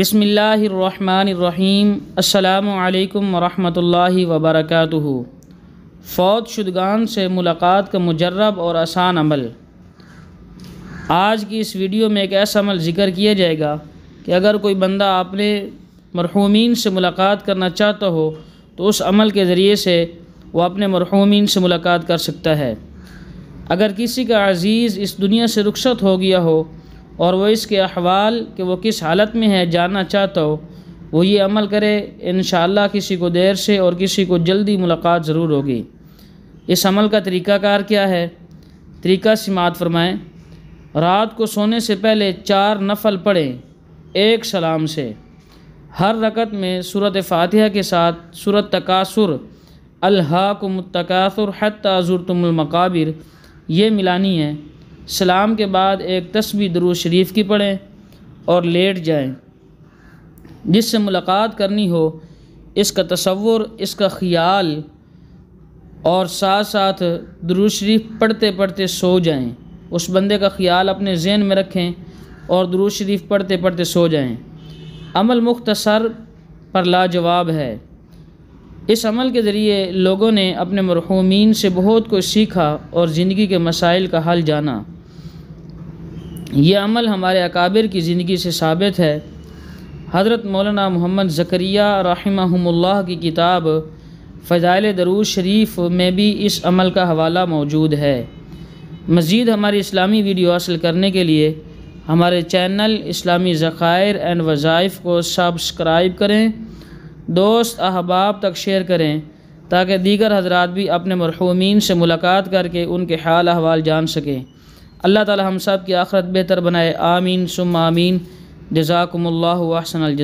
बिसमीम् अल्लाम वरहमल वबरक फ़ौज शुदगान से मुलाकात का मुजरब और आसान अमल आज की इस वीडियो में एक ऐसा अमल ज़िक्र किया जाएगा कि अगर कोई बंदा अपने मरहूमिन से मुलाकात करना चाहता हो तो उस अमल के ज़रिए से वह अपने मरहूमिन से मुलाकात कर सकता है अगर किसी का अज़ीज़ इस दुनिया से रुखसत हो गया हो और वह इसके अहवाल कि वो किस हालत में है जानना चाहता हो वो ये अमल करे इन किसी को देर से और किसी को जल्दी मुलाकात ज़रूर होगी इस अमल का तरीक़ाकार क्या है तरीक़ा समात फरमाएँ रात को सोने से पहले चार नफल पढ़ें एक सलाम से हर रकत में सूरत फातिहा के साथ सूरत तकासुर अल्हा को हत आज़ुर ये मिलानी है सलाम के बाद एक तस्वी दरू शरीफ की पढ़ें और लेट जाएं जिससे मुलाकात करनी हो इसका तस्वुर इसका ख़्याल और साथ साथ दरुज शरीफ पढ़ते पढ़ते सो जाएं उस बंदे का ख्याल अपने जहन में रखें और दरुज शरीफ पढ़ते पढ़ते सो जाएं अमल मुख्तसर पर लाजवाब है इस अमल के ज़रिए लोगों ने अपने मरहूमिन से बहुत कुछ सीखा और ज़िंदगी के मसाइल का हल जाना यह अमल हमारे अकाबिर की ज़िंदगी से साबित है हज़रत मौलाना मोहम्मद ज़करिया रहमहुल्लाह की किताब फ़जाइल दरूज शरीफ में भी इस अमल का हवाला मौजूद है मज़ीद हमारी इस्लामी वीडियो हासिल करने के लिए हमारे चैनल इस्लामी ज़ख़ायर एंड वज़ाइफ को सब्सक्राइब करें दोस्त अहबाब तक शेयर करें ताकि दीगर हजरात भी अपने मरहूमिन से मुलाकात करके उनके हाल अहवाल जान सकें अल्लाह ताली हम सब की आखरत बेहतर बनाए आमीन सुम आमीन जजाकम्ल वासन